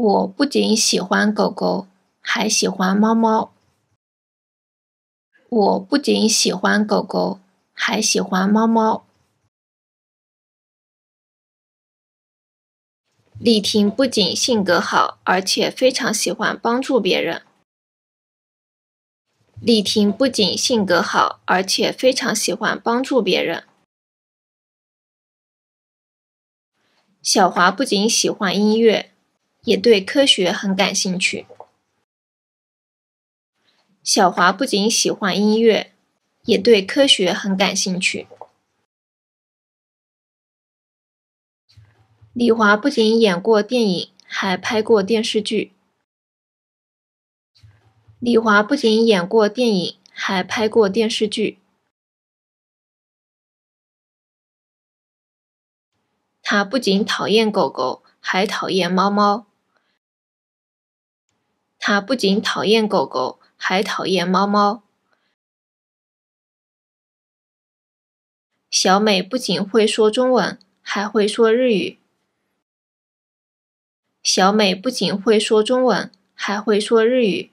我不仅喜欢狗狗，还喜欢猫猫。我不仅喜欢狗狗，还喜欢猫猫。李婷不仅性格好，而且非常喜欢帮助别人。李婷不仅性格好，而且非常喜欢帮助别人。小华不仅喜欢音乐。也对科学很感兴趣。小华不仅喜欢音乐，也对科学很感兴趣。李华不仅演过电影，还拍过电视剧。李华不仅演过电影，还拍过电视剧。他不仅讨厌狗狗，还讨厌猫猫。他不仅讨厌狗狗，还讨厌猫猫。小美不仅会说中文，还会说日语。小美不仅会说中文，还会说日语。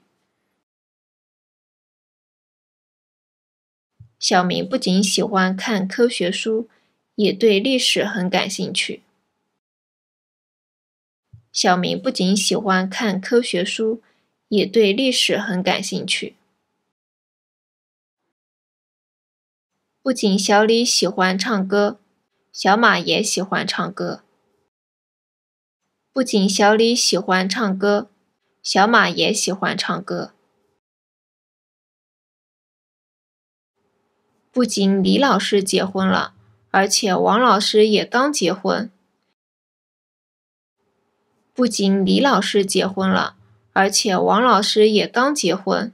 小明不仅喜欢看科学书，也对历史很感兴趣。小明不仅喜欢看科学书。也对历史很感兴趣。不仅小李喜欢唱歌，小马也喜欢唱歌。不仅小李喜欢唱歌，小马也喜欢唱歌。不仅李老师结婚了，而且王老师也刚结婚。不仅李老师结婚了。而且王老师也刚结婚。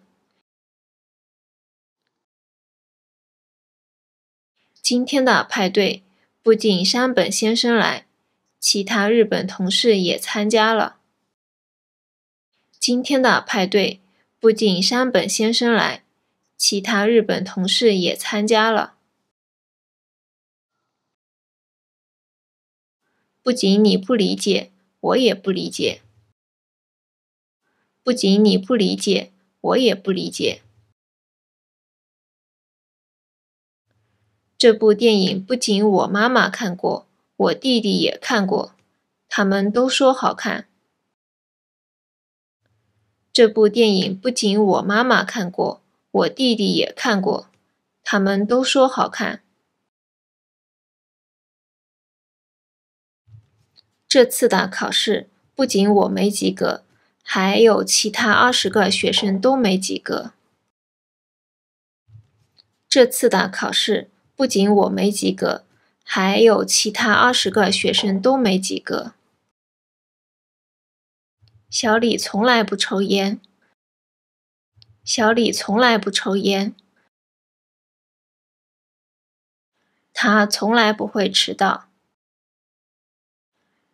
今天的派对不仅山本先生来，其他日本同事也参加了。今天的派对不仅山本先生来，其他日本同事也参加了。不仅你不理解，我也不理解。不仅你不理解，我也不理解。这部电影不仅我妈妈看过，我弟弟也看过，他们都说好看。这部电影不仅我妈妈看过，我弟弟也看过，他们都说好看。这次的考试不仅我没及格。还有其他二十个学生都没及格。这次的考试不仅我没及格，还有其他二十个学生都没及格。小李从来不抽烟。小李从来不抽烟。他从来不会迟到。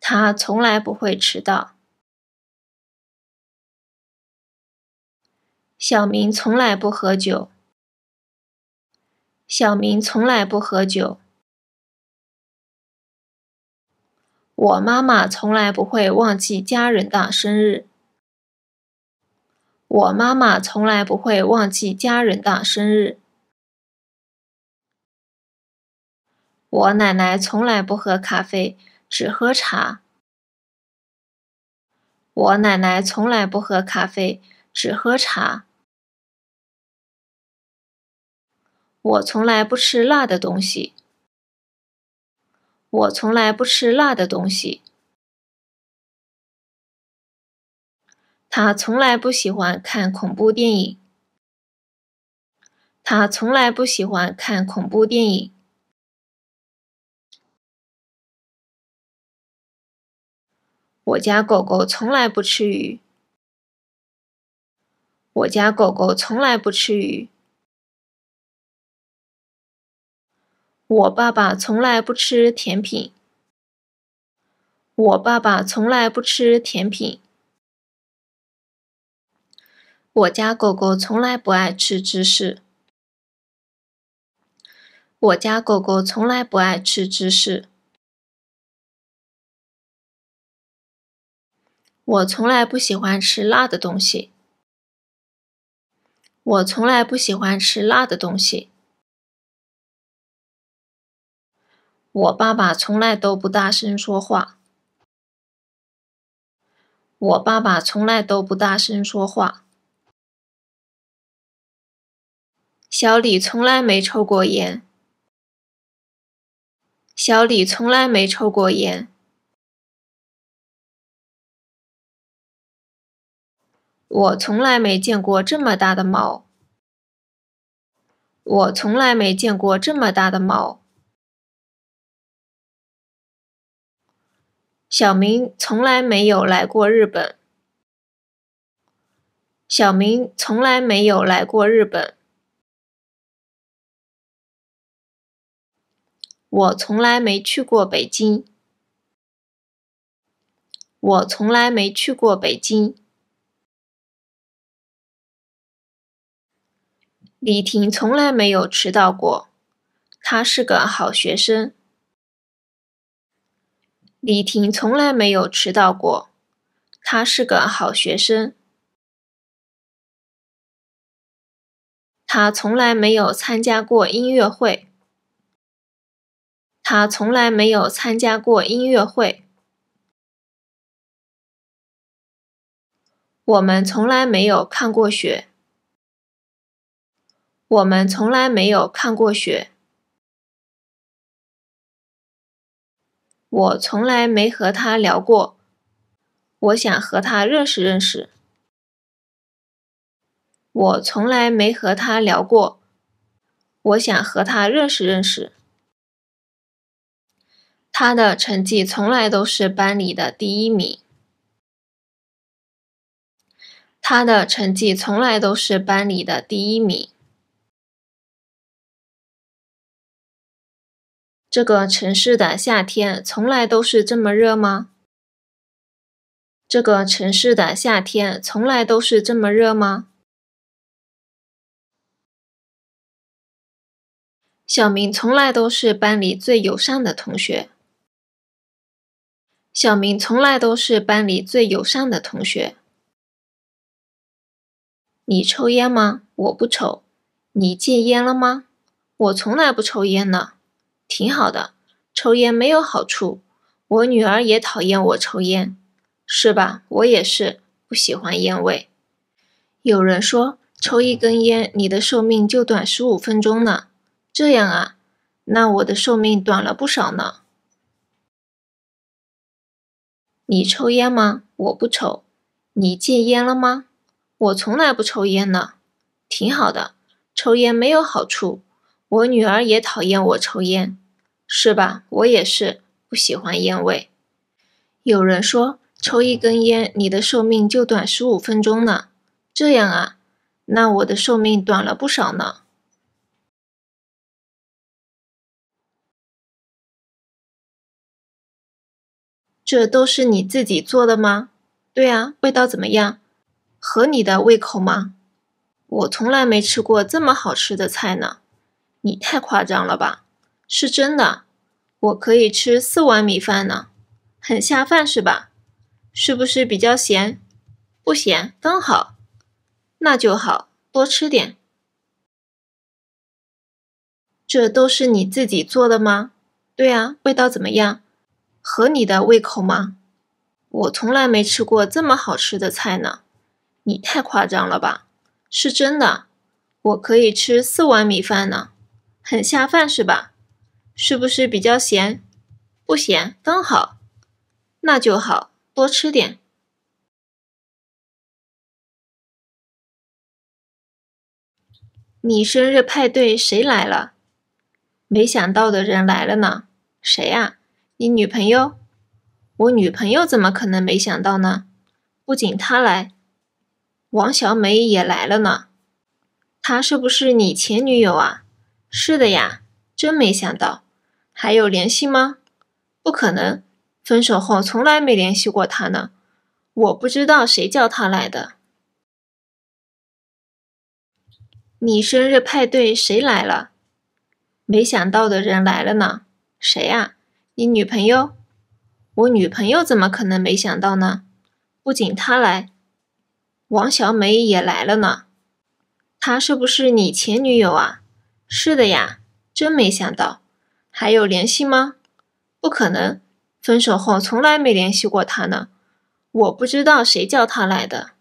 他从来不会迟到。小明从来不喝酒。小明从来不喝酒。我妈妈从来不会忘记家人的生日。我妈妈从来不会忘记家人的生日。我奶奶从来不喝咖啡，只喝茶。我奶奶从来不喝咖啡，只喝茶。我从来不吃辣的东西。我从来不吃辣的东西。他从来不喜欢看恐怖电影。他从来不喜欢看恐怖电影。我家狗狗从来不吃鱼。我家狗狗从来不吃鱼。我爸爸从来不吃甜品。我爸爸从来不吃甜品。我家狗狗从来不爱吃芝士。我家狗狗从来不爱吃芝士。我从来不喜欢吃辣的东西。我从来不喜欢吃辣的东西。我爸爸从来都不大声说话。我爸爸从来都不大声说话。小李从来没抽过烟。小李从来没抽过烟。我从来没见过这么大的猫。我从来没见过这么大的猫。小明从来没有来过日本。小明从来没有来过日本。我从来没去过北京。我从来没去过北京。李婷从来没有迟到过，她是个好学生。李婷从来没有迟到过，她是个好学生。她从来没有参加过音乐会。她从来没有参加过音乐会。我们从来没有看过雪。我们从来没有看过雪。我从来没和他聊过，我想和他认识认识。我从来没和他聊过，我想和他认识认识。他的成绩从来都是班里的第一名。他的成绩从来都是班里的第一名。这个城市的夏天从来都是这么热吗？这个城市的夏天从来都是这么热吗？小明从来都是班里最友善的同学。小明从来都是班里最友善的同学。你抽烟吗？我不抽。你戒烟了吗？我从来不抽烟呢。挺好的，抽烟没有好处。我女儿也讨厌我抽烟，是吧？我也是不喜欢烟味。有人说，抽一根烟，你的寿命就短十五分钟呢。这样啊，那我的寿命短了不少呢。你抽烟吗？我不抽。你戒烟了吗？我从来不抽烟呢。挺好的，抽烟没有好处。我女儿也讨厌我抽烟。是吧？我也是不喜欢烟味。有人说，抽一根烟，你的寿命就短十五分钟呢。这样啊，那我的寿命短了不少呢。这都是你自己做的吗？对啊，味道怎么样？合你的胃口吗？我从来没吃过这么好吃的菜呢。你太夸张了吧！是真的，我可以吃四碗米饭呢，很下饭是吧？是不是比较咸？不咸，刚好，那就好，多吃点。这都是你自己做的吗？对啊，味道怎么样？合你的胃口吗？我从来没吃过这么好吃的菜呢，你太夸张了吧？是真的，我可以吃四碗米饭呢，很下饭是吧？是不是比较咸？不咸，刚好。那就好，多吃点。你生日派对谁来了？没想到的人来了呢。谁呀？你女朋友？我女朋友怎么可能没想到呢？不仅她来，王小梅也来了呢。她是不是你前女友啊？是的呀，真没想到。还有联系吗？不可能，分手后从来没联系过他呢。我不知道谁叫他来的。你生日派对谁来了？没想到的人来了呢？谁呀？你女朋友？我女朋友怎么可能没想到呢？不仅他来，王小梅也来了呢。她是不是你前女友啊？是的呀，真没想到。还有联系吗？不可能，分手后从来没联系过他呢。我不知道谁叫他来的。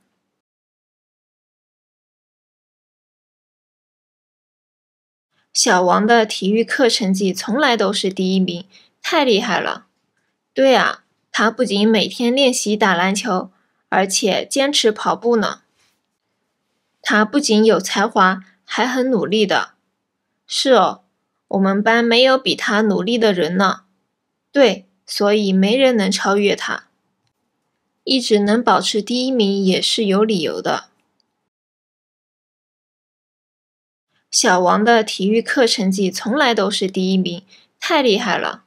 小王的体育课成绩从来都是第一名，太厉害了。对啊，他不仅每天练习打篮球，而且坚持跑步呢。他不仅有才华，还很努力的。是哦。我们班没有比他努力的人呢，对，所以没人能超越他。一直能保持第一名也是有理由的。小王的体育课成绩从来都是第一名，太厉害了。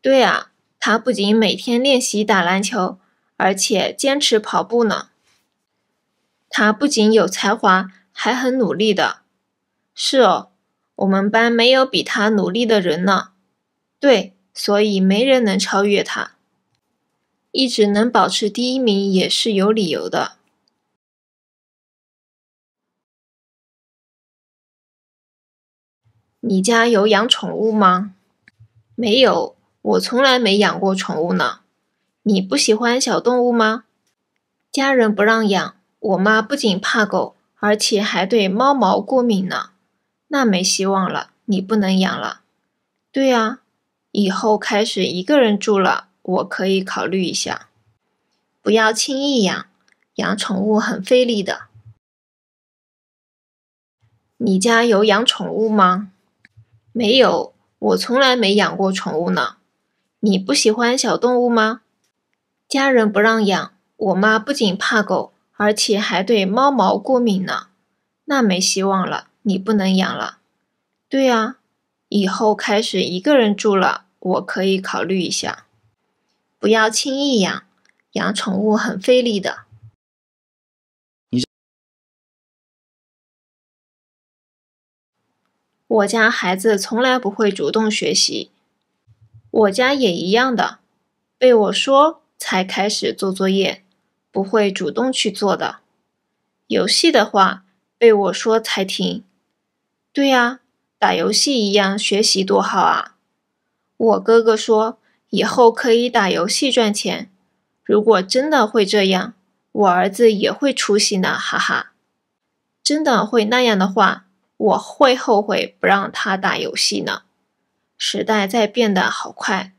对啊，他不仅每天练习打篮球，而且坚持跑步呢。他不仅有才华，还很努力的。是哦。我们班没有比他努力的人呢，对，所以没人能超越他。一直能保持第一名也是有理由的。你家有养宠物吗？没有，我从来没养过宠物呢。你不喜欢小动物吗？家人不让养，我妈不仅怕狗，而且还对猫毛过敏呢。那没希望了，你不能养了。对呀，以后开始一个人住了，我可以考虑一下。不要轻易养，养宠物很费力的。你家有养宠物吗？没有，我从来没养过宠物呢。你不喜欢小动物吗？家人不让养，我妈不仅怕狗，而且还对猫毛过敏呢。那没希望了。你不能养了，对呀，以后开始一个人住了，我可以考虑一下。不要轻易养，养宠物很费力的。你，我家孩子从来不会主动学习，我家也一样的，被我说才开始做作业，不会主动去做的。游戏的话，被我说才停。对呀，打游戏一样，学习多好啊！我哥哥说以后可以打游戏赚钱，如果真的会这样，我儿子也会出息呢，哈哈！真的会那样的话，我会后悔不让他打游戏呢。时代在变得好快，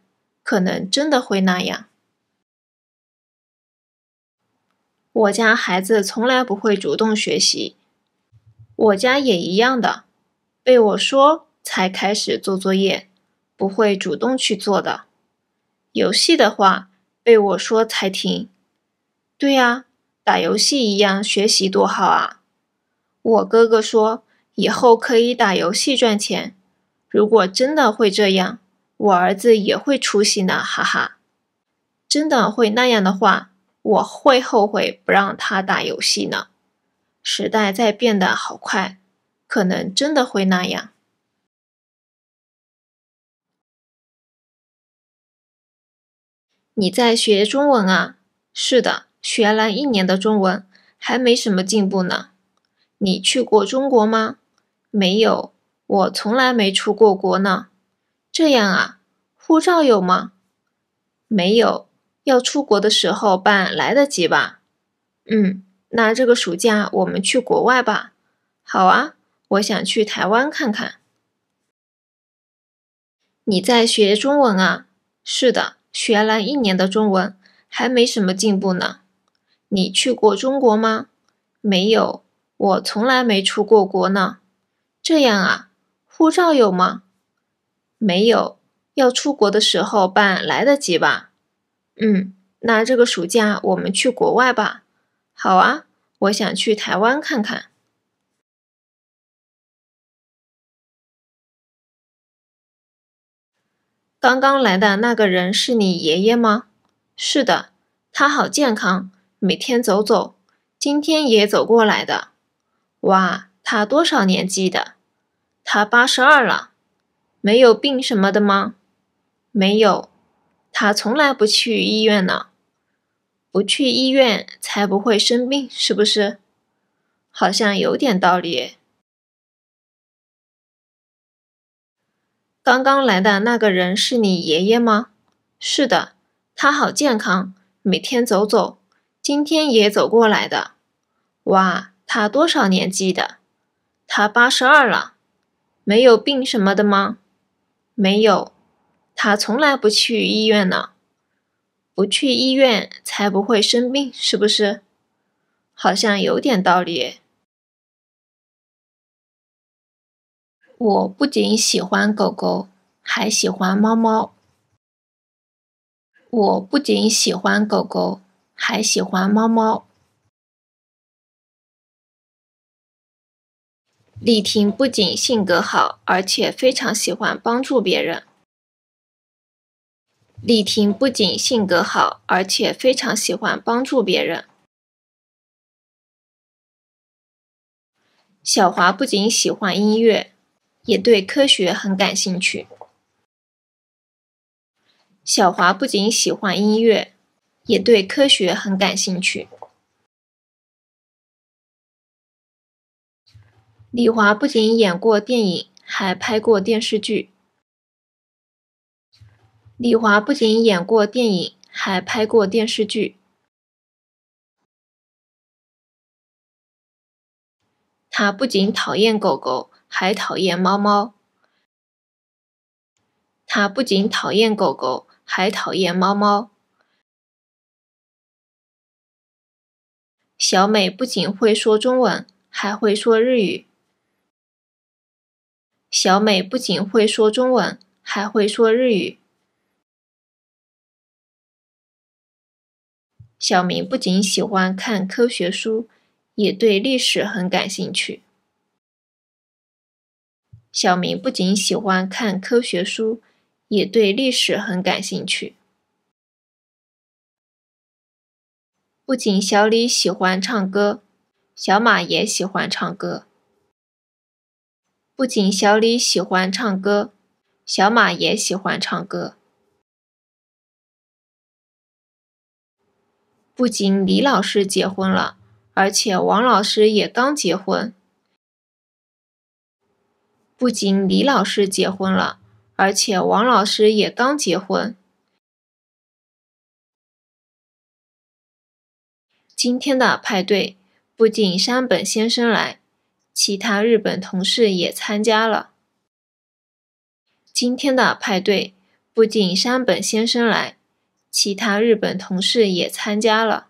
可能真的会那样。我家孩子从来不会主动学习，我家也一样的。被我说才开始做作业，不会主动去做的。游戏的话，被我说才停。对呀，打游戏一样，学习多好啊！我哥哥说，以后可以打游戏赚钱。如果真的会这样，我儿子也会出息呢，哈哈。真的会那样的话，我会后悔不让他打游戏呢。时代在变得好快。可能真的会那样。你在学中文啊？是的，学了一年的中文，还没什么进步呢。你去过中国吗？没有，我从来没出过国呢。这样啊，护照有吗？没有，要出国的时候办来得及吧？嗯，那这个暑假我们去国外吧。好啊。我想去台湾看看。你在学中文啊？是的，学了一年的中文，还没什么进步呢。你去过中国吗？没有，我从来没出过国呢。这样啊，护照有吗？没有，要出国的时候办来得及吧？嗯，那这个暑假我们去国外吧。好啊，我想去台湾看看。刚刚来的那个人是你爷爷吗？是的，他好健康，每天走走，今天也走过来的。哇，他多少年纪的？他八十二了，没有病什么的吗？没有，他从来不去医院呢。不去医院才不会生病，是不是？好像有点道理。刚刚来的那个人是你爷爷吗？是的，他好健康，每天走走，今天也走过来的。哇，他多少年纪的？他八十二了。没有病什么的吗？没有，他从来不去医院呢。不去医院才不会生病，是不是？好像有点道理。我不仅喜欢狗狗，还喜欢猫猫。我不仅喜欢狗狗，还喜欢猫猫。李婷不仅性格好，而且非常喜欢帮助别人。李婷不仅性格好，而且非常喜欢帮助别人。小华不仅喜欢音乐。也对科学很感兴趣。小华不仅喜欢音乐，也对科学很感兴趣。李华不仅演过电影，还拍过电视剧。李华不仅演过电影，还拍过电视剧。他不仅讨厌狗狗，还讨厌猫猫。他不仅讨厌狗狗，还讨厌猫猫。小美不仅会说中文，还会说日语。小美不仅会说中文，还会说日语。小明不仅喜欢看科学书。也对历史很感兴趣。小明不仅喜欢看科学书，也对历史很感兴趣。不仅小李喜欢唱歌，小马也喜欢唱歌。不仅小李喜欢唱歌，小马也喜欢唱歌。不仅李老师结婚了。而且王老师也刚结婚。不仅李老师结婚了，而且王老师也刚结婚。今天的派对不仅山本先生来，其他日本同事也参加了。今天的派对不仅山本先生来，其他日本同事也参加了。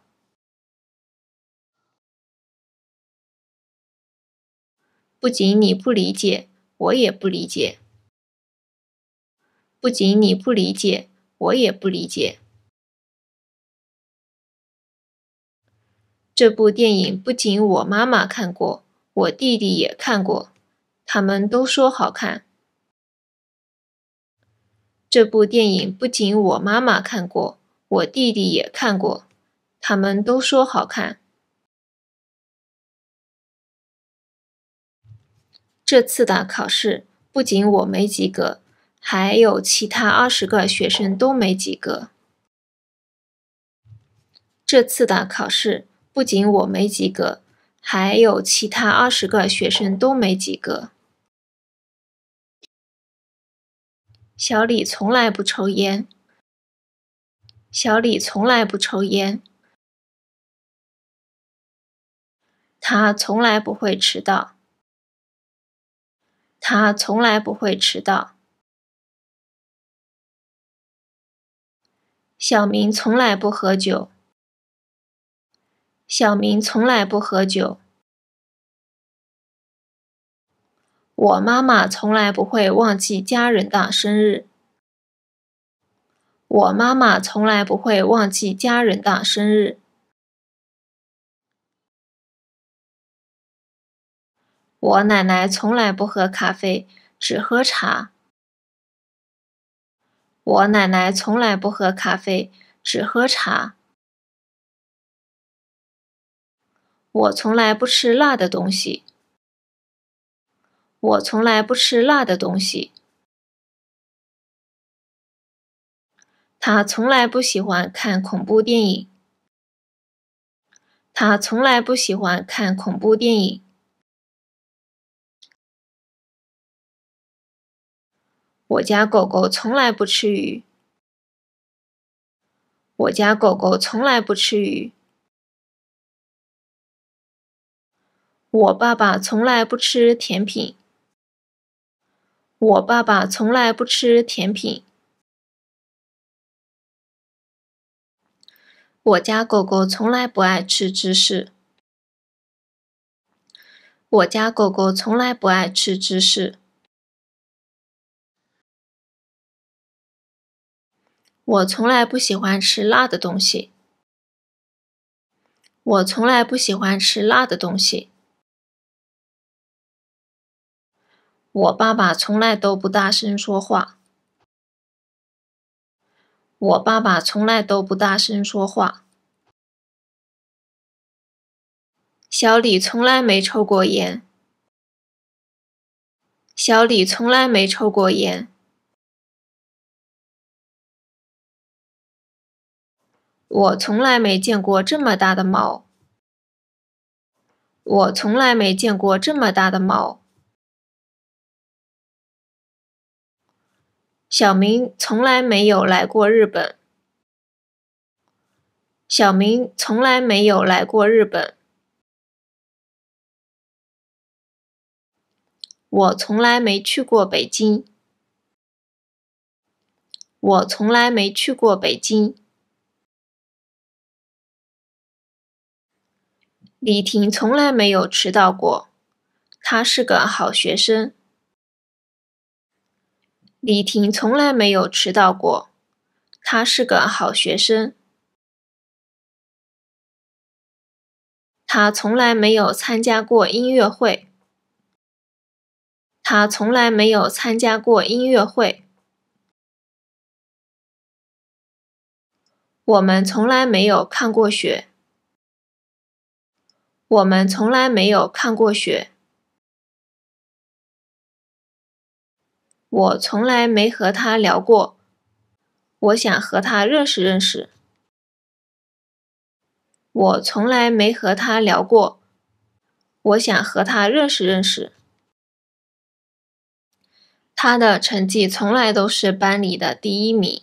不仅你不理解，我也不理解。不仅你不理解，我也不理解。这部电影不仅我妈妈看过，我弟弟也看过，他们都说好看。这部电影不仅我妈妈看过，我弟弟也看过，他们都说好看。这次的考试不仅我没及格，还有其他二十个学生都没及格。这次的考试不仅我没及格，还有其他二十个学生都没及格。小李从来不抽烟。小李从来不抽烟。他从来不会迟到。他从来不会迟到。小明从来不喝酒。小明从来不喝酒。我妈妈从来不会忘记家人的生日。我妈妈从来不会忘记家人的生日。我奶奶从来不喝咖啡，只喝茶。我奶奶从来不喝咖啡，只喝茶。我从来不吃辣的东西。我从来不吃辣的东西。他从来不喜欢看恐怖电影。他从来不喜欢看恐怖电影。我家狗狗从来不吃鱼。我家狗狗从来不吃鱼。我爸爸从来不吃甜品。我爸爸从来不吃甜品。我家狗狗从来不爱吃芝士。我家狗狗从来不爱吃芝士。我从来不喜欢吃辣的东西。我从来不喜欢吃辣的东西。我爸爸从来都不大声说话。我爸爸从来都不大声说话。小李从来没抽过烟。小李从来没抽过烟。我从来没见过这么大的猫。我从来没见过这么大的猫。小明从来没有来过日本。小明从来没有来过日本。我从来没去过北京。我从来没去过北京。李婷从来没有迟到过，她是个好学生。李婷从来没有迟到过，她是个好学生。他从来没有参加过音乐会。他从来没有参加过音乐会。我们从来没有看过雪。我们从来没有看过雪。我从来没和他聊过，我想和他认识认识。我从来没和他聊过，我想和他认识认识。他的成绩从来都是班里的第一名。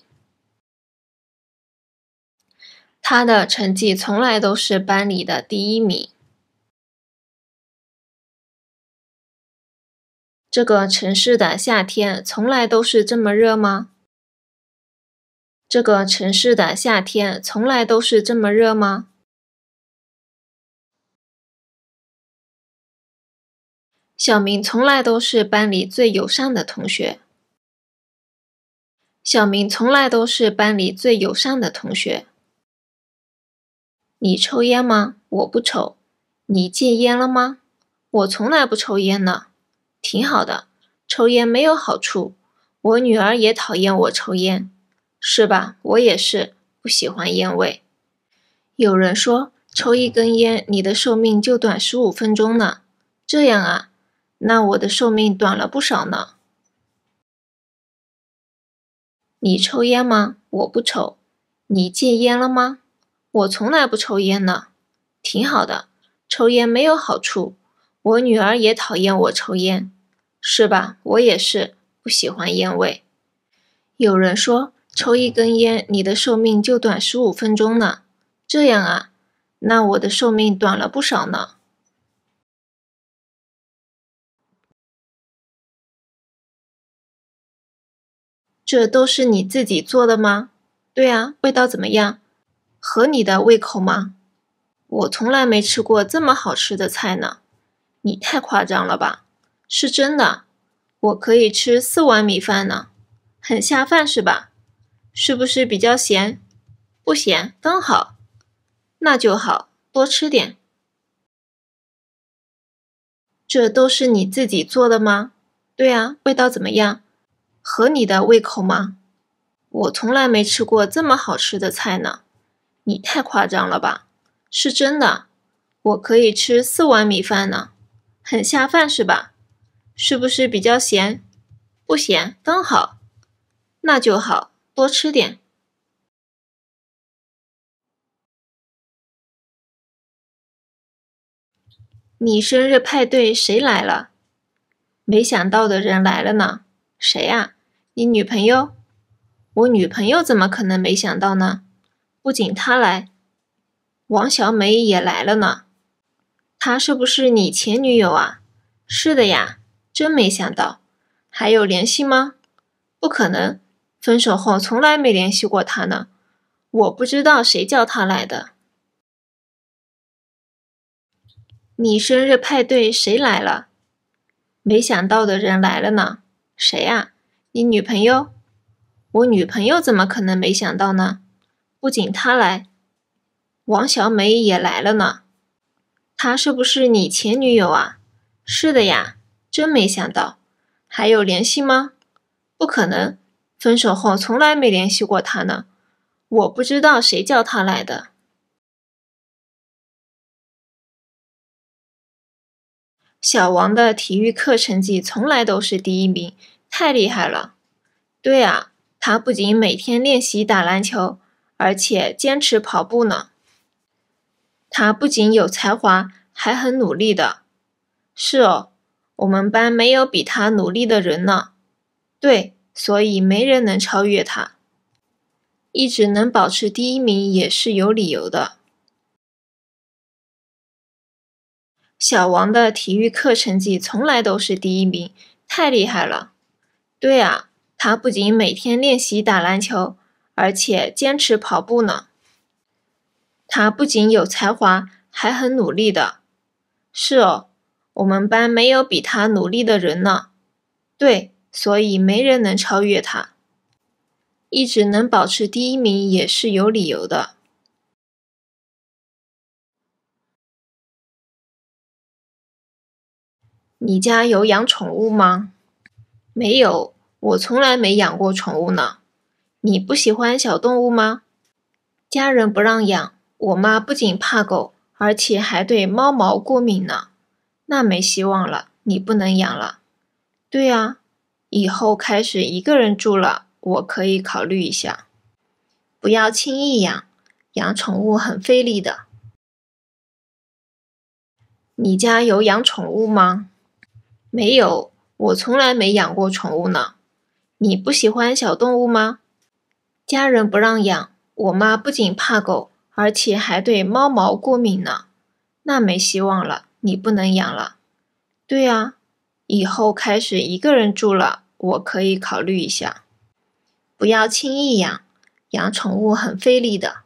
他的成绩从来都是班里的第一名。这个城市的夏天从来都是这么热吗？这个城市的夏天从来都是这么热吗？小明从来都是班里最友善的同学。小明从来都是班里最友善的同学。你抽烟吗？我不抽。你戒烟了吗？我从来不抽烟呢。挺好的，抽烟没有好处。我女儿也讨厌我抽烟，是吧？我也是不喜欢烟味。有人说，抽一根烟，你的寿命就短十五分钟呢。这样啊，那我的寿命短了不少呢。你抽烟吗？我不抽。你戒烟了吗？我从来不抽烟呢。挺好的，抽烟没有好处。我女儿也讨厌我抽烟。是吧？我也是不喜欢烟味。有人说，抽一根烟，你的寿命就短十五分钟呢。这样啊，那我的寿命短了不少呢。这都是你自己做的吗？对啊，味道怎么样？合你的胃口吗？我从来没吃过这么好吃的菜呢。你太夸张了吧。是真的，我可以吃四碗米饭呢，很下饭是吧？是不是比较咸？不咸，刚好，那就好，多吃点。这都是你自己做的吗？对啊，味道怎么样？合你的胃口吗？我从来没吃过这么好吃的菜呢，你太夸张了吧？是真的，我可以吃四碗米饭呢，很下饭是吧？是不是比较咸？不咸，刚好。那就好，多吃点。你生日派对谁来了？没想到的人来了呢？谁呀？你女朋友？我女朋友怎么可能没想到呢？不仅她来，王小美也来了呢。她是不是你前女友啊？是的呀。真没想到，还有联系吗？不可能，分手后从来没联系过他呢。我不知道谁叫他来的。你生日派对谁来了？没想到的人来了呢？谁啊？你女朋友？我女朋友怎么可能没想到呢？不仅他来，王小美也来了呢。她是不是你前女友啊？是的呀。真没想到，还有联系吗？不可能，分手后从来没联系过他呢。我不知道谁叫他来的。小王的体育课成绩从来都是第一名，太厉害了。对啊，他不仅每天练习打篮球，而且坚持跑步呢。他不仅有才华，还很努力的。是哦。我们班没有比他努力的人呢，对，所以没人能超越他。一直能保持第一名也是有理由的。小王的体育课成绩从来都是第一名，太厉害了。对啊，他不仅每天练习打篮球，而且坚持跑步呢。他不仅有才华，还很努力的。是哦。我们班没有比他努力的人呢，对，所以没人能超越他，一直能保持第一名也是有理由的。你家有养宠物吗？没有，我从来没养过宠物呢。你不喜欢小动物吗？家人不让养，我妈不仅怕狗，而且还对猫毛过敏呢。那没希望了，你不能养了。对呀，以后开始一个人住了，我可以考虑一下。不要轻易养，养宠物很费力的。你家有养宠物吗？没有，我从来没养过宠物呢。你不喜欢小动物吗？家人不让养，我妈不仅怕狗，而且还对猫毛过敏呢。那没希望了。你不能养了，对呀，以后开始一个人住了，我可以考虑一下。不要轻易养，养宠物很费力的。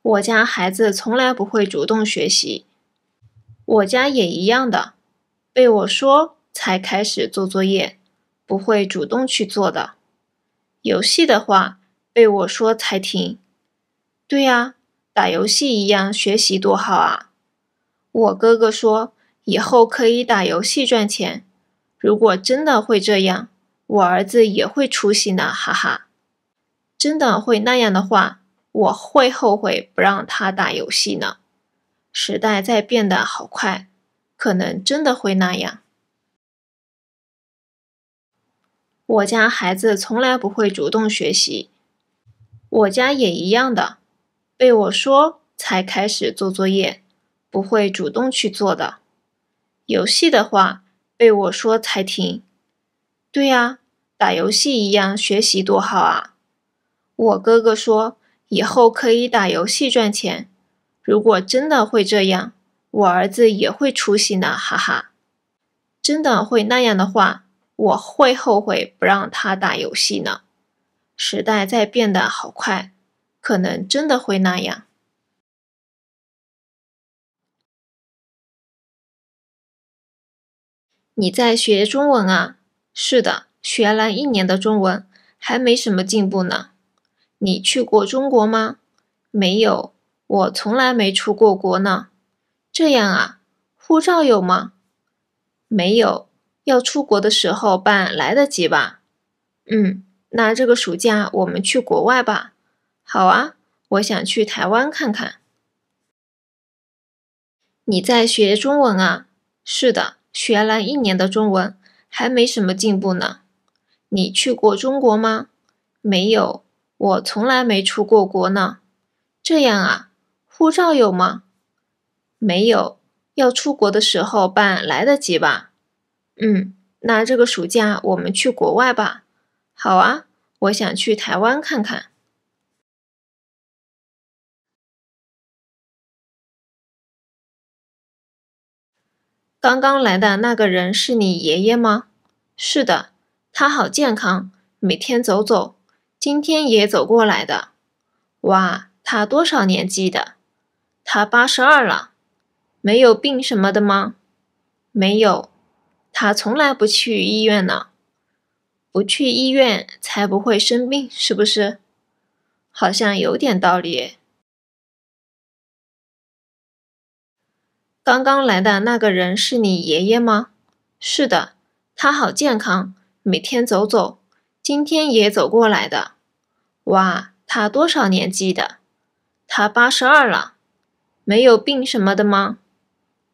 我家孩子从来不会主动学习，我家也一样的，被我说才开始做作业，不会主动去做的。游戏的话。被我说才停，对呀，打游戏一样，学习多好啊！我哥哥说以后可以打游戏赚钱，如果真的会这样，我儿子也会出息呢，哈哈！真的会那样的话，我会后悔不让他打游戏呢。时代在变得好快，可能真的会那样。我家孩子从来不会主动学习。我家也一样的，被我说才开始做作业，不会主动去做的。游戏的话，被我说才停。对呀，打游戏一样，学习多好啊！我哥哥说以后可以打游戏赚钱，如果真的会这样，我儿子也会出息呢，哈哈。真的会那样的话，我会后悔不让他打游戏呢。时代在变得好快，可能真的会那样。你在学中文啊？是的，学了一年的中文，还没什么进步呢。你去过中国吗？没有，我从来没出过国呢。这样啊，护照有吗？没有，要出国的时候办来得及吧？嗯。那这个暑假我们去国外吧。好啊，我想去台湾看看。你在学中文啊？是的，学了一年的中文，还没什么进步呢。你去过中国吗？没有，我从来没出过国呢。这样啊，护照有吗？没有，要出国的时候办来得及吧？嗯，那这个暑假我们去国外吧。好啊。我想去台湾看看。刚刚来的那个人是你爷爷吗？是的，他好健康，每天走走，今天也走过来的。哇，他多少年纪的？他八十二了。没有病什么的吗？没有，他从来不去医院呢。不去医院才不会生病，是不是？好像有点道理。刚刚来的那个人是你爷爷吗？是的，他好健康，每天走走，今天也走过来的。哇，他多少年纪的？他八十二了，没有病什么的吗？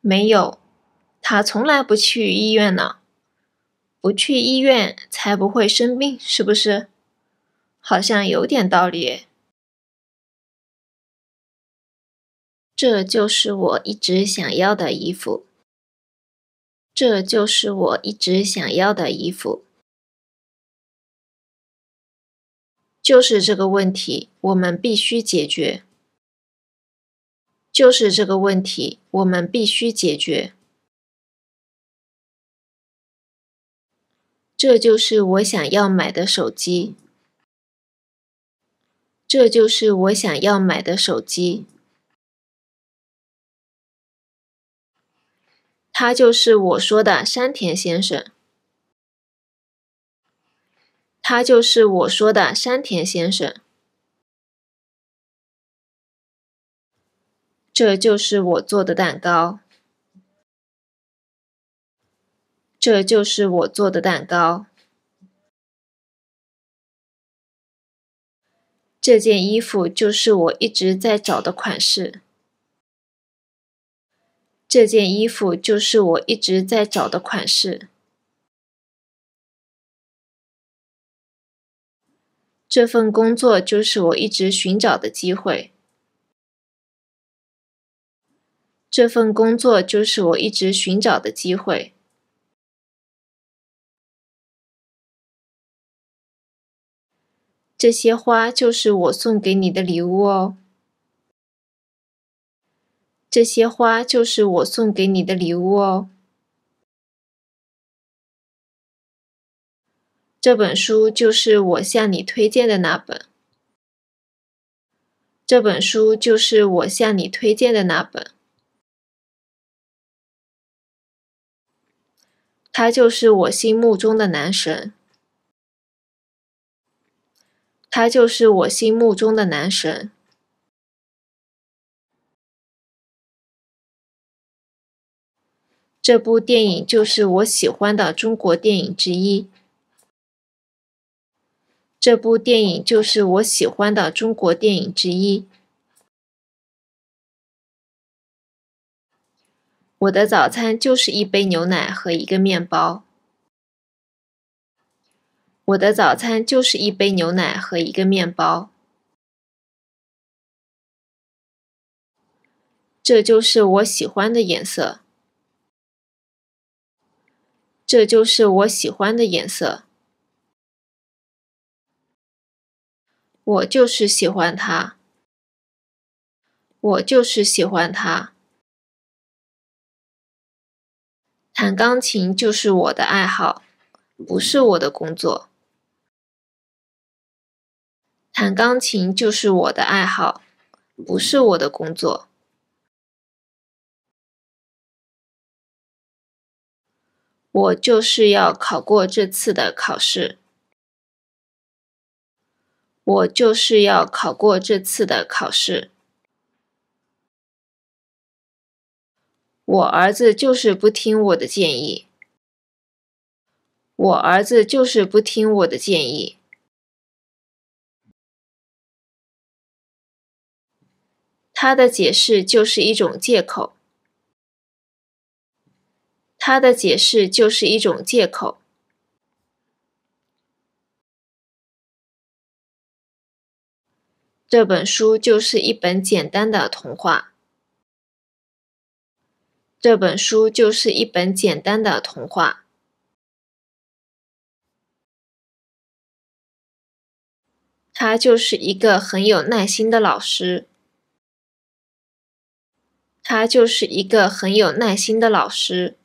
没有，他从来不去医院呢。不去医院才不会生病，是不是？好像有点道理。这就是我一直想要的衣服。这就是我一直想要的衣服。就是这个问题，我们必须解决。就是这个问题，我们必须解决。这就是我想要买的手机。这就是我想要买的手机。他就是我说的山田先生。他就是我说的山田先生。这就是我做的蛋糕。这就是我做的蛋糕。这件衣服就是我一直在找的款式。这件衣服就是我一直在找的款式。这份工作就是我一直寻找的机会。这份工作就是我一直寻找的机会。这些花就是我送给你的礼物哦。这些花就是我送给你的礼物哦。这本书就是我向你推荐的那本。这本书就是我向你推荐的那本。他就是我心目中的男神。他就是我心目中的男神。这部电影就是我喜欢的中国电影之一。这部电影就是我喜欢的中国电影之一。我的早餐就是一杯牛奶和一个面包。我的早餐就是一杯牛奶和一个面包。这就是我喜欢的颜色。这就是我喜欢的颜色。我就是喜欢它。我就是喜欢它。弹钢琴就是我的爱好，不是我的工作。弹钢琴就是我的爱好，不是我的工作。我就是要考过这次的考试。我就是要考过这次的考试。我儿子就是不听我的建议。我儿子就是不听我的建议。他的解释就是一种借口。他的解释就是一种借口。这本书就是一本简单的童话。这本书就是一本简单的童话。他就是一个很有耐心的老师。他就是一个很有耐心的老师。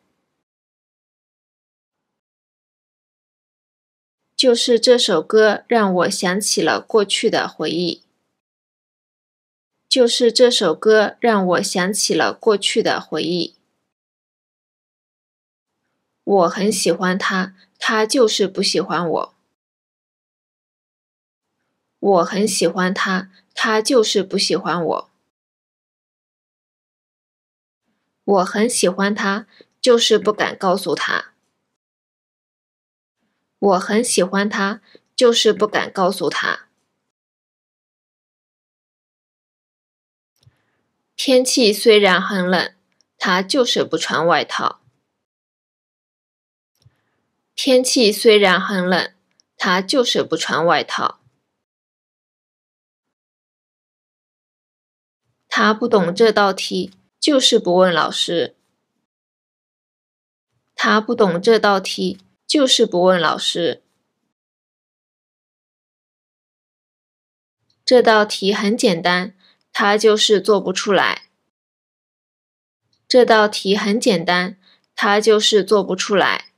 就是这首歌让我想起了过去的回忆。就是这首歌让我想起了过去的回忆。我很喜欢他，他就是不喜欢我。我很喜欢他，他就是不喜欢我。我很喜欢他，就是不敢告诉他。我很喜欢他，就是不敢告诉他。天气虽然很冷，他就是不穿外套。天气虽然很冷，他就是不穿外套。他不懂这道题。就是不问老师，他不懂这道题，就是不问老师。这道题很简单，他就是做不出来。这道题很简单，他就是做不出来。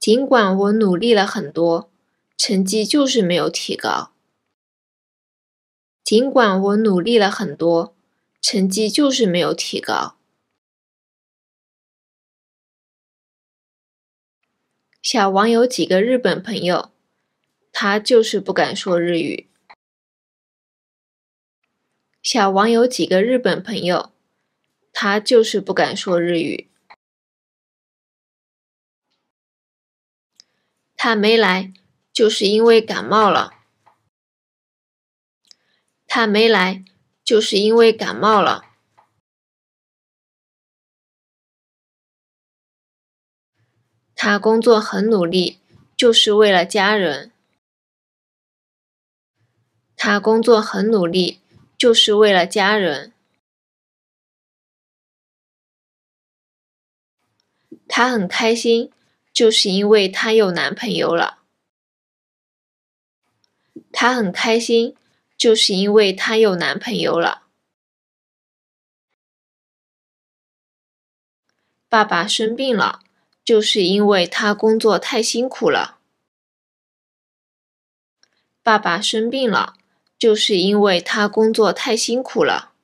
尽管我努力了很多，成绩就是没有提高。尽管我努力了很多，成绩就是没有提高。小王有几个日本朋友，他就是不敢说日语。小王有几个日本朋友，他就是不敢说日语。他没来，就是因为感冒了。他没来，就是因为感冒了。他工作很努力，就是为了家人。他工作很努力，就是为了家人。他很开心，就是因为他有男朋友了。他很开心。就是因为她有男朋友了。爸爸生病了，就是因为他工作太辛苦了。爸爸生病了，就是因为他工作太辛苦了。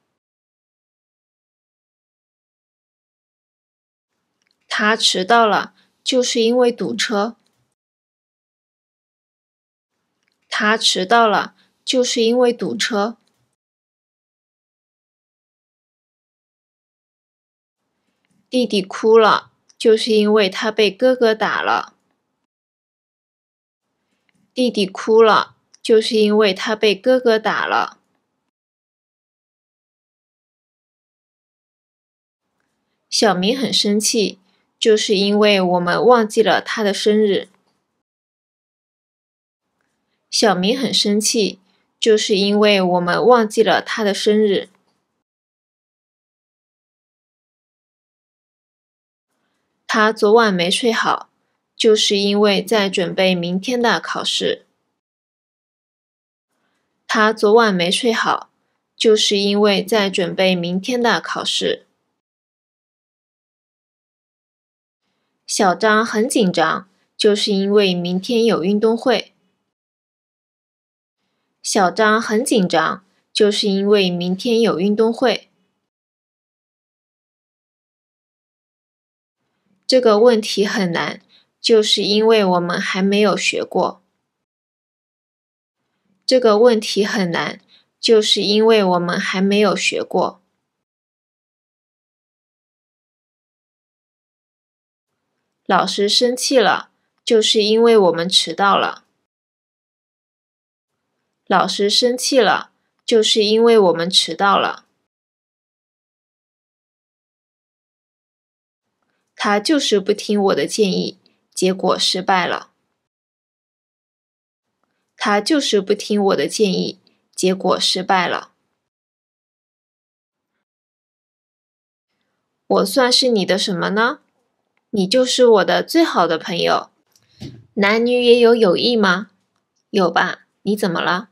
他迟到了，就是因为堵车。他迟到了。就是因为堵车，弟弟哭了。就是因为他被哥哥打了。弟弟哭了。就是因为他被哥哥打了。小明很生气。就是因为我们忘记了他的生日。小明很生气。就是因为我们忘记了他的生日，他昨晚没睡好，就是因为在准备明天的考试。他昨晚没睡好，就是因为在准备明天的考试。小张很紧张，就是因为明天有运动会。小张很紧张，就是因为明天有运动会。这个问题很难，就是因为我们还没有学过。这个问题很难，就是因为我们还没有学过。老师生气了，就是因为我们迟到了。老师生气了，就是因为我们迟到了。他就是不听我的建议，结果失败了。他就是不听我的建议，结果失败了。我算是你的什么呢？你就是我的最好的朋友。男女也有友谊吗？有吧？你怎么了？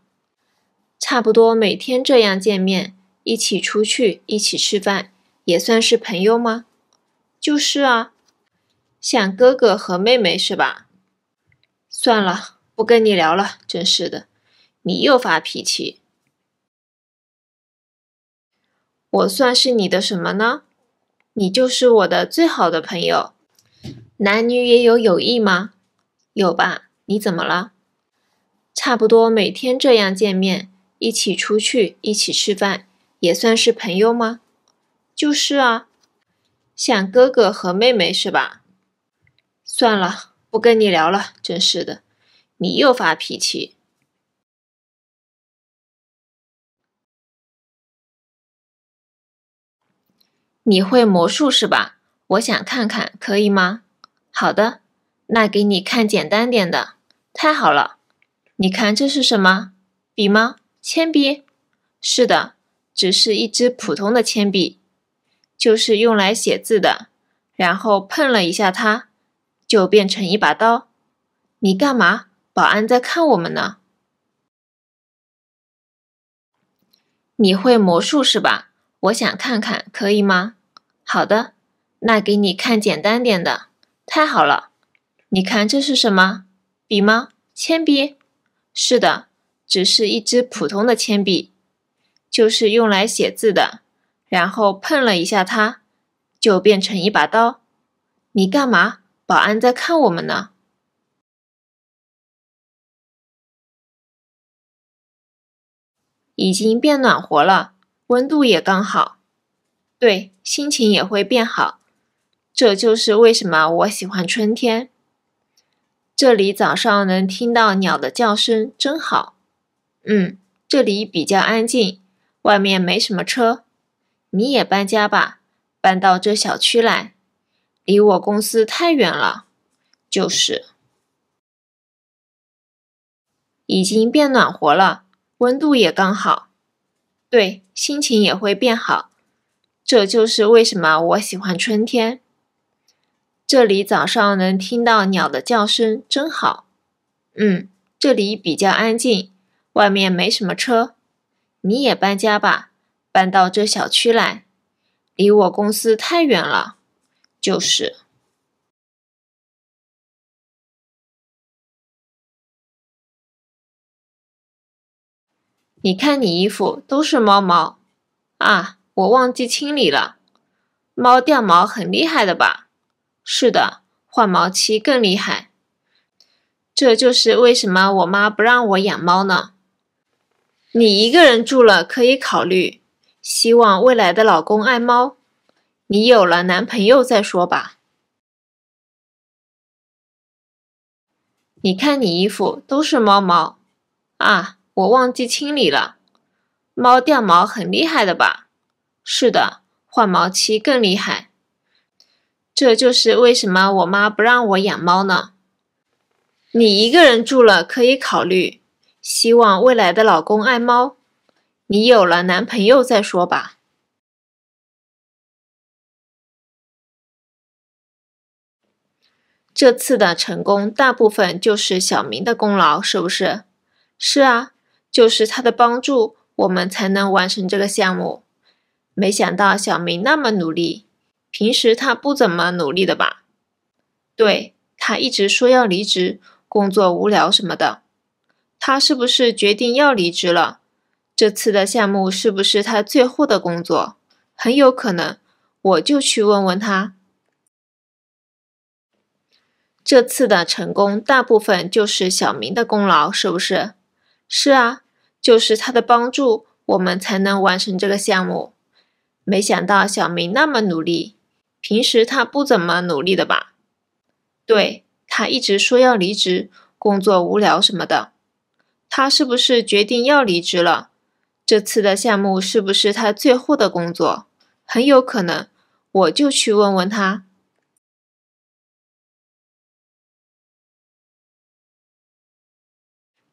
差不多每天这样见面，一起出去，一起吃饭，也算是朋友吗？就是啊，想哥哥和妹妹是吧？算了，不跟你聊了，真是的，你又发脾气。我算是你的什么呢？你就是我的最好的朋友。男女也有友谊吗？有吧？你怎么了？差不多每天这样见面。一起出去，一起吃饭，也算是朋友吗？就是啊，想哥哥和妹妹是吧？算了，不跟你聊了，真是的，你又发脾气。你会魔术是吧？我想看看，可以吗？好的，那给你看简单点的。太好了，你看这是什么？笔吗？铅笔，是的，只是一支普通的铅笔，就是用来写字的。然后碰了一下它，就变成一把刀。你干嘛？保安在看我们呢。你会魔术是吧？我想看看，可以吗？好的，那给你看简单点的。太好了，你看这是什么？笔吗？铅笔。是的。只是一支普通的铅笔，就是用来写字的。然后碰了一下它，就变成一把刀。你干嘛？保安在看我们呢。已经变暖和了，温度也刚好。对，心情也会变好。这就是为什么我喜欢春天。这里早上能听到鸟的叫声，真好。嗯，这里比较安静，外面没什么车。你也搬家吧，搬到这小区来，离我公司太远了。就是，已经变暖和了，温度也刚好。对，心情也会变好。这就是为什么我喜欢春天。这里早上能听到鸟的叫声，真好。嗯，这里比较安静。外面没什么车，你也搬家吧，搬到这小区来，离我公司太远了。就是，你看你衣服都是猫毛啊，我忘记清理了。猫掉毛很厉害的吧？是的，换毛期更厉害。这就是为什么我妈不让我养猫呢？你一个人住了可以考虑，希望未来的老公爱猫。你有了男朋友再说吧。你看你衣服都是猫毛啊，我忘记清理了。猫掉毛很厉害的吧？是的，换毛期更厉害。这就是为什么我妈不让我养猫呢？你一个人住了可以考虑。希望未来的老公爱猫。你有了男朋友再说吧。这次的成功大部分就是小明的功劳，是不是？是啊，就是他的帮助，我们才能完成这个项目。没想到小明那么努力，平时他不怎么努力的吧？对他一直说要离职，工作无聊什么的。他是不是决定要离职了？这次的项目是不是他最后的工作？很有可能，我就去问问他。这次的成功大部分就是小明的功劳，是不是？是啊，就是他的帮助，我们才能完成这个项目。没想到小明那么努力，平时他不怎么努力的吧？对他一直说要离职，工作无聊什么的。他是不是决定要离职了？这次的项目是不是他最后的工作？很有可能，我就去问问他。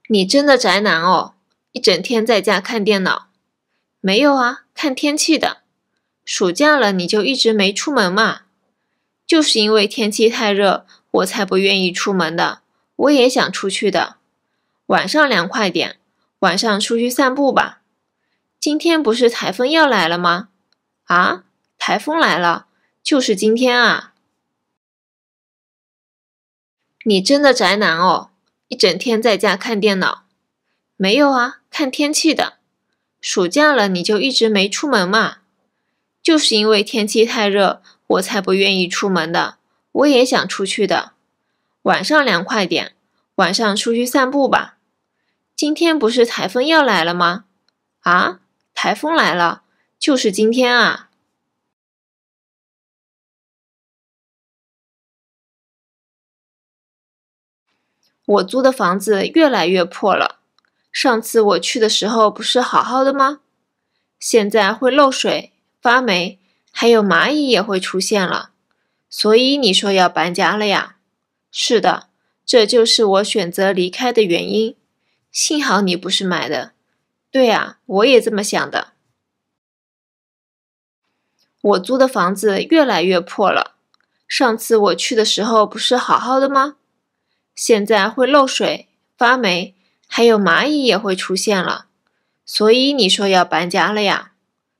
你真的宅男哦，一整天在家看电脑？没有啊，看天气的。暑假了你就一直没出门嘛？就是因为天气太热，我才不愿意出门的。我也想出去的。晚上凉快点，晚上出去散步吧。今天不是台风要来了吗？啊，台风来了，就是今天啊。你真的宅男哦，一整天在家看电脑？没有啊，看天气的。暑假了你就一直没出门嘛？就是因为天气太热，我才不愿意出门的。我也想出去的。晚上凉快点，晚上出去散步吧。今天不是台风要来了吗？啊，台风来了，就是今天啊。我租的房子越来越破了。上次我去的时候不是好好的吗？现在会漏水、发霉，还有蚂蚁也会出现了。所以你说要搬家了呀？是的，这就是我选择离开的原因。幸好你不是买的。对呀，我也这么想的。我租的房子越来越破了。上次我去的时候不是好好的吗？现在会漏水、发霉，还有蚂蚁也会出现了。所以你说要搬家了呀？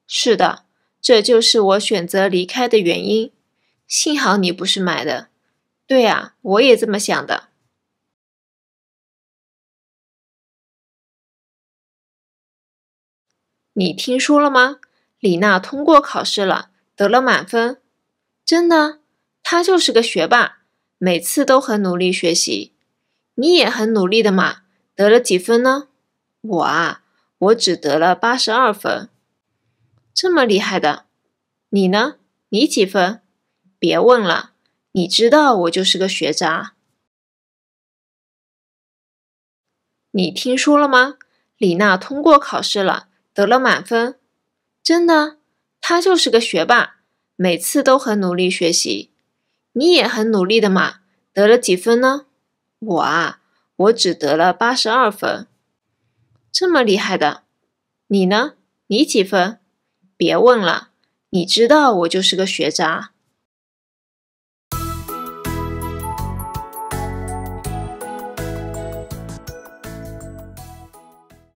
是的，这就是我选择离开的原因。幸好你不是买的。对呀，我也这么想的。你听说了吗？李娜通过考试了，得了满分。真的，她就是个学霸，每次都很努力学习。你也很努力的嘛？得了几分呢？我啊，我只得了八十二分。这么厉害的，你呢？你几分？别问了，你知道我就是个学渣。你听说了吗？李娜通过考试了。得了满分，真的，他就是个学霸，每次都很努力学习。你也很努力的嘛，得了几分呢？我啊，我只得了八十二分，这么厉害的，你呢？你几分？别问了，你知道我就是个学渣。